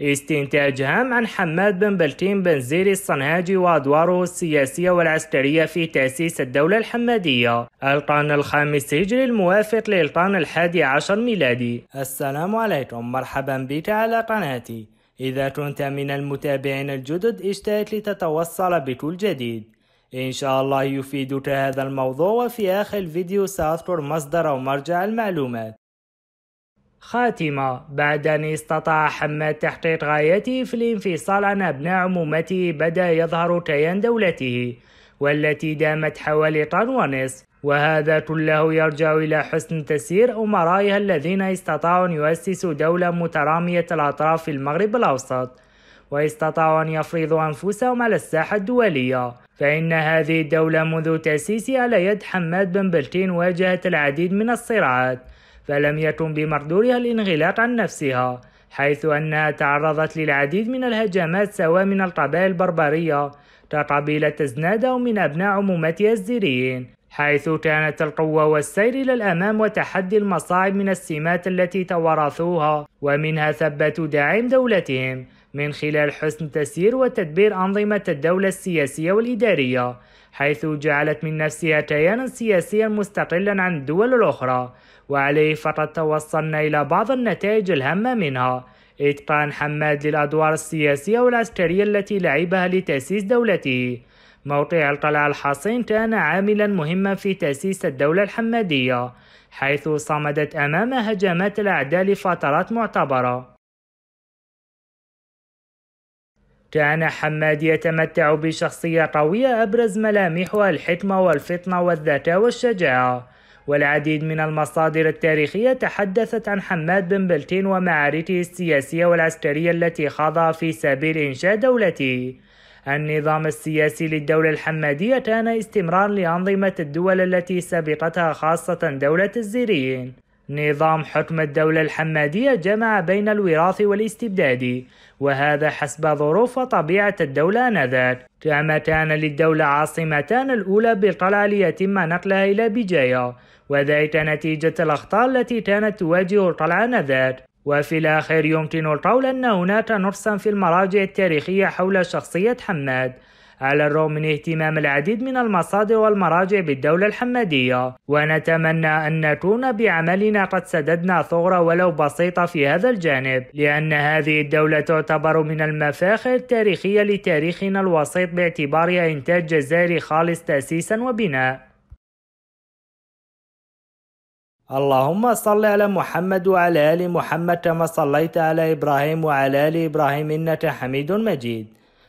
استنتاج هام عن حماد بن بلتين بن زيري الصنهاجي وأدواره السياسية والعسكرية في تأسيس الدولة الحمادية القرن الخامس هجري الموافق للقرن الحادي عشر ميلادي السلام عليكم مرحبا بك على قناتي إذا كنت من المتابعين الجدد اشترك لتتوصل بكل جديد إن شاء الله يفيدك هذا الموضوع وفي آخر الفيديو سأذكر مصدر أو مرجع المعلومات خاتمة بعد أن استطاع حماد تحقيق غايته في الانفصال عن أبناء عمومته بدأ يظهر كيان دولته والتي دامت حوالي قرن ونصف وهذا كله يرجع إلى حسن تسير أمرائها الذين استطاعوا أن يؤسسوا دولة مترامية الأطراف في المغرب الأوسط واستطاعوا أن يفرضوا أنفسهم على الساحة الدولية فإن هذه الدولة منذ تأسيسها على يد حماد بن بلتين واجهت العديد من الصراعات فلم يكن بمقدورها الانغلاق عن نفسها حيث أنها تعرضت للعديد من الهجمات سواء من القبائل البربرية كقبيلة أو من أبناء عمومتها الزيريين حيث كانت القوة والسير إلى الأمام وتحدي المصاعب من السمات التي توارثوها ومنها ثبات داعم دولتهم من خلال حسن تسيير وتدبير أنظمة الدولة السياسية والإدارية حيث جعلت من نفسها كيانا سياسيا مستقلا عن الدول الأخرى وعليه فقد توصلنا إلى بعض النتائج الهامة منها إتقان حماد للأدوار السياسية والعسكرية التي لعبها لتأسيس دولته موقع القلعة الحصين كان عاملا مهما في تأسيس الدولة الحمادية حيث صمدت أمام هجمات الأعداء لفترات معتبرة كان حماد يتمتع بشخصية قوية أبرز ملامحها الحكمة والفطنة والذكاء والشجاعة والعديد من المصادر التاريخية تحدثت عن حماد بن بلتين ومعاركه السياسية والعسكرية التي خاضها في سبيل إنشاء دولته النظام السياسي للدولة الحمادية كان استمرار لأنظمة الدول التي سبقتها خاصة دولة الزيريين نظام حكم الدولة الحمادية جمع بين الوراثي والاستبدادي وهذا حسب ظروف وطبيعة الدولة آنذاك كما كان للدولة عاصمتان الأولى بالقلعة ليتم نقلها إلى بجاية وذلك نتيجة الأخطاء التي كانت تواجه القلعة آنذاك وفي الآخر يمكن القول أن هناك نقصا في المراجع التاريخية حول شخصية حماد على الرغم من اهتمام العديد من المصادر والمراجع بالدولة الحمادية ونتمنى أن نكون بعملنا قد سددنا ثغرة ولو بسيطة في هذا الجانب لأن هذه الدولة تعتبر من المفاخر التاريخية لتاريخنا الوسيط باعتبارها إنتاج جزائري خالص تأسيسا وبناء اللهم صل على محمد وعلى ال محمد كما صليت على ابراهيم وعلى ال ابراهيم انك حميد مجيد